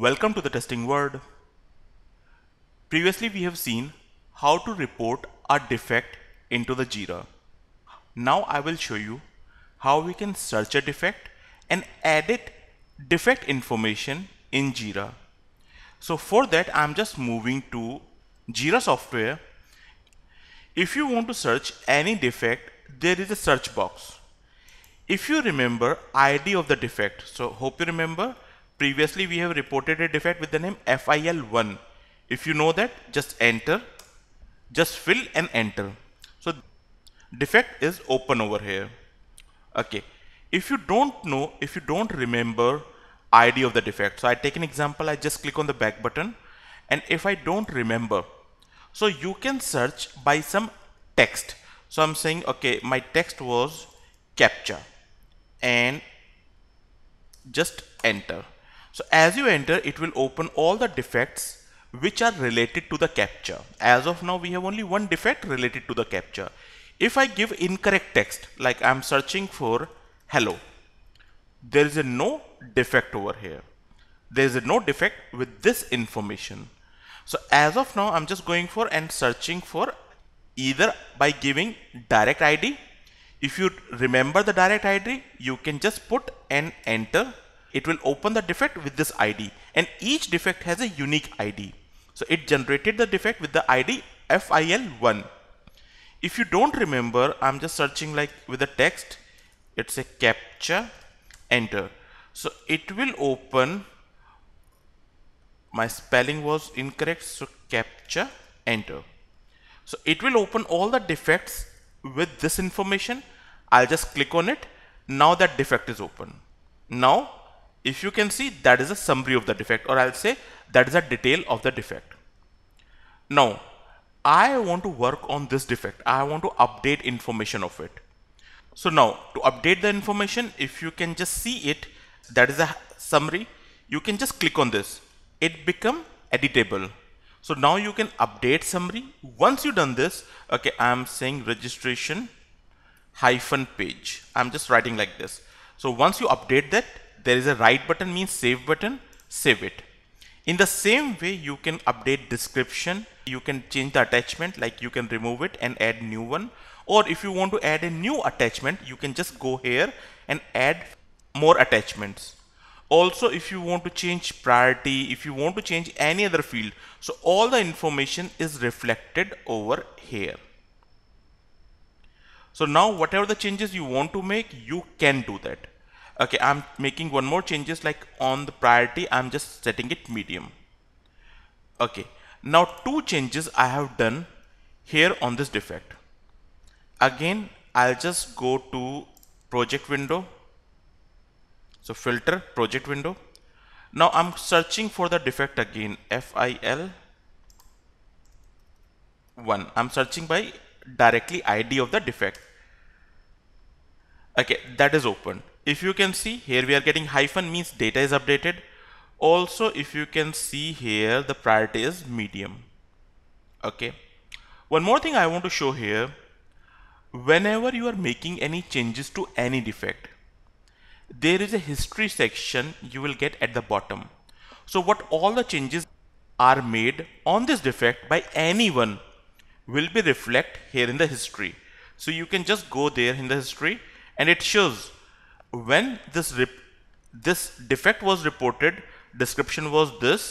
Welcome to the testing world. Previously we have seen how to report a defect into the Jira. Now I will show you how we can search a defect and edit defect information in Jira. So for that I'm just moving to Jira software. If you want to search any defect there is a search box. If you remember ID of the defect so hope you remember Previously, we have reported a defect with the name FIL1. If you know that, just enter, just fill and enter. So defect is open over here. Okay. If you don't know, if you don't remember ID of the defect. So I take an example, I just click on the back button and if I don't remember. So you can search by some text. So I'm saying, okay, my text was capture and just enter. So as you enter, it will open all the defects which are related to the capture. As of now, we have only one defect related to the capture. If I give incorrect text, like I'm searching for hello, there is a no defect over here. There is a no defect with this information. So as of now, I'm just going for and searching for either by giving direct ID. If you remember the direct ID, you can just put and enter it will open the defect with this ID and each defect has a unique ID. So it generated the defect with the ID FIL1. If you don't remember, I'm just searching like with the text, it's a capture, enter. So it will open, my spelling was incorrect, so capture, enter. So it will open all the defects with this information. I'll just click on it. Now that defect is open. Now if you can see that is a summary of the defect or I'll say that is a detail of the defect. Now I want to work on this defect. I want to update information of it. So now to update the information if you can just see it that is a summary you can just click on this it become editable so now you can update summary once you done this okay I'm saying registration hyphen page I'm just writing like this so once you update that there is a right button means save button, save it. In the same way, you can update description, you can change the attachment, like you can remove it and add new one. Or if you want to add a new attachment, you can just go here and add more attachments. Also, if you want to change priority, if you want to change any other field, so all the information is reflected over here. So now whatever the changes you want to make, you can do that okay I'm making one more changes like on the priority I'm just setting it medium okay now two changes I have done here on this defect again I'll just go to project window so filter project window now I'm searching for the defect again FIL 1 I'm searching by directly ID of the defect okay that is open if you can see here we are getting hyphen means data is updated also if you can see here the priority is medium okay one more thing I want to show here whenever you are making any changes to any defect there is a history section you will get at the bottom so what all the changes are made on this defect by anyone will be reflect here in the history so you can just go there in the history and it shows when this this defect was reported description was this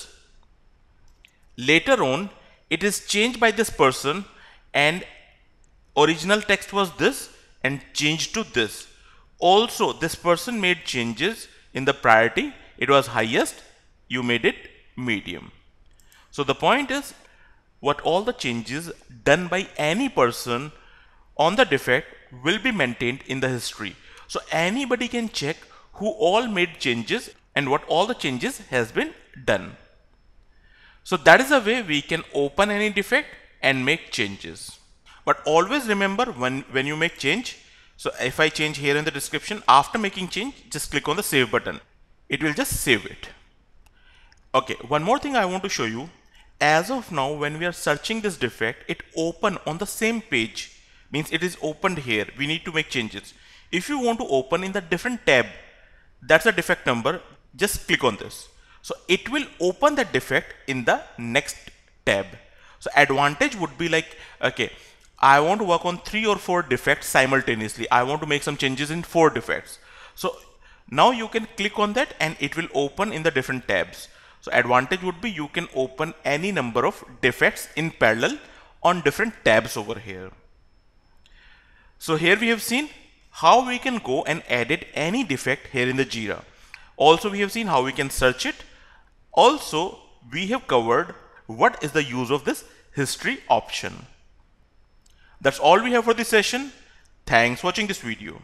later on it is changed by this person and original text was this and changed to this also this person made changes in the priority it was highest you made it medium so the point is what all the changes done by any person on the defect will be maintained in the history so anybody can check who all made changes and what all the changes has been done. So that is a way we can open any defect and make changes. But always remember when, when you make change, so if I change here in the description, after making change, just click on the save button. It will just save it. Okay, one more thing I want to show you. As of now, when we are searching this defect, it open on the same page. Means it is opened here. We need to make changes. If you want to open in the different tab, that's a defect number, just click on this. So it will open the defect in the next tab. So advantage would be like, okay, I want to work on three or four defects simultaneously. I want to make some changes in four defects. So now you can click on that and it will open in the different tabs. So advantage would be you can open any number of defects in parallel on different tabs over here. So here we have seen how we can go and edit any defect here in the Jira. Also, we have seen how we can search it. Also, we have covered what is the use of this history option. That's all we have for this session. Thanks for watching this video.